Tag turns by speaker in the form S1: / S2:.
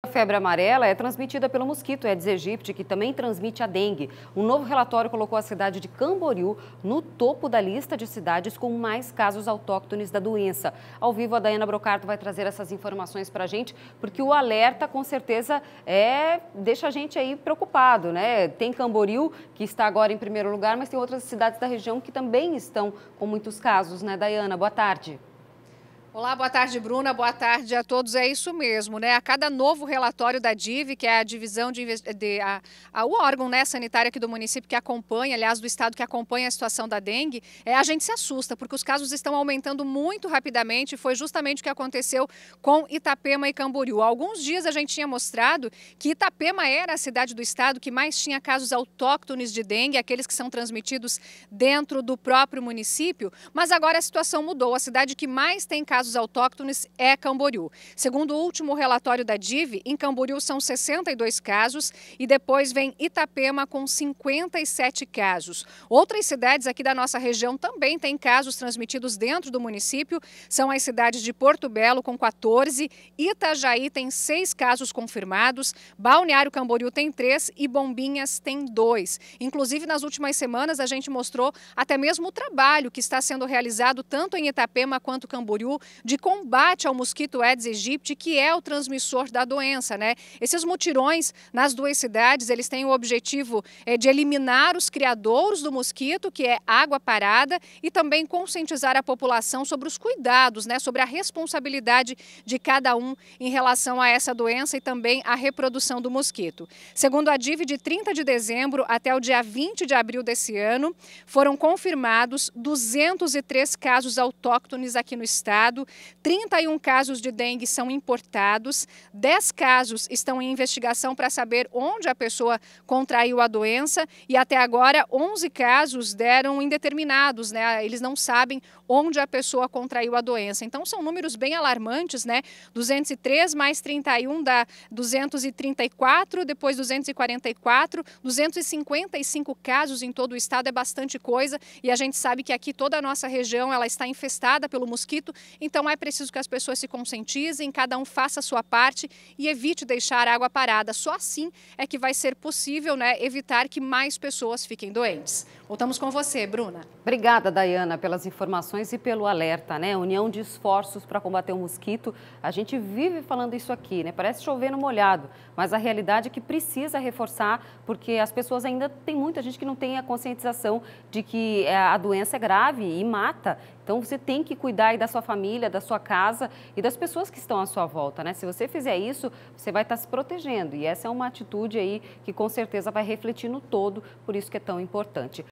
S1: A febre amarela é transmitida pelo mosquito Aedes aegypti, que também transmite a dengue. Um novo relatório colocou a cidade de Camboriú no topo da lista de cidades com mais casos autóctones da doença. Ao vivo, a Daiana Brocardo vai trazer essas informações para a gente, porque o alerta, com certeza, é deixa a gente aí preocupado, né? Tem Camboriú, que está agora em primeiro lugar, mas tem outras cidades da região que também estão com muitos casos, né, Daiana? Boa tarde.
S2: Olá, boa tarde, Bruna. Boa tarde a todos. É isso mesmo, né? A cada novo relatório da DIV, que é a divisão de, de a, a, o órgão né, sanitário aqui do município que acompanha, aliás, do estado que acompanha a situação da dengue, é, a gente se assusta, porque os casos estão aumentando muito rapidamente. Foi justamente o que aconteceu com Itapema e Camboriú. alguns dias a gente tinha mostrado que Itapema era a cidade do estado que mais tinha casos autóctones de dengue, aqueles que são transmitidos dentro do próprio município. Mas agora a situação mudou. A cidade que mais tem casos casos autóctones é Camboriú. Segundo o último relatório da DIV, em Camboriú são 62 casos e depois vem Itapema com 57 casos. Outras cidades aqui da nossa região também têm casos transmitidos dentro do município. São as cidades de Porto Belo com 14, Itajaí tem 6 casos confirmados, Balneário Camboriú tem 3 e Bombinhas tem 2. Inclusive, nas últimas semanas, a gente mostrou até mesmo o trabalho que está sendo realizado tanto em Itapema quanto Camboriú de combate ao mosquito Aedes aegypti, que é o transmissor da doença. Né? Esses mutirões nas duas cidades, eles têm o objetivo é, de eliminar os criadouros do mosquito, que é água parada, e também conscientizar a população sobre os cuidados, né, sobre a responsabilidade de cada um em relação a essa doença e também a reprodução do mosquito. Segundo a DIV, de 30 de dezembro até o dia 20 de abril desse ano, foram confirmados 203 casos autóctones aqui no estado estado, 31 casos de dengue são importados, 10 casos estão em investigação para saber onde a pessoa contraiu a doença e até agora 11 casos deram indeterminados, né? Eles não sabem onde a pessoa contraiu a doença. Então são números bem alarmantes, né? 203 mais 31 dá 234, depois 244, 255 casos em todo o estado é bastante coisa e a gente sabe que aqui toda a nossa região ela está infestada pelo mosquito. Então é preciso que as pessoas se conscientizem, cada um faça a sua parte e evite deixar a água parada. Só assim é que vai ser possível né, evitar que mais pessoas fiquem doentes. Voltamos com você, Bruna.
S1: Obrigada, Dayana, pelas informações e pelo alerta, né? União de esforços para combater o mosquito. A gente vive falando isso aqui, né? Parece chover no molhado, mas a realidade é que precisa reforçar, porque as pessoas ainda tem muita gente que não tem a conscientização de que eh, a doença é grave e mata então você tem que cuidar da sua família, da sua casa e das pessoas que estão à sua volta, né? Se você fizer isso, você vai estar se protegendo. E essa é uma atitude aí que com certeza vai refletir no todo, por isso que é tão importante.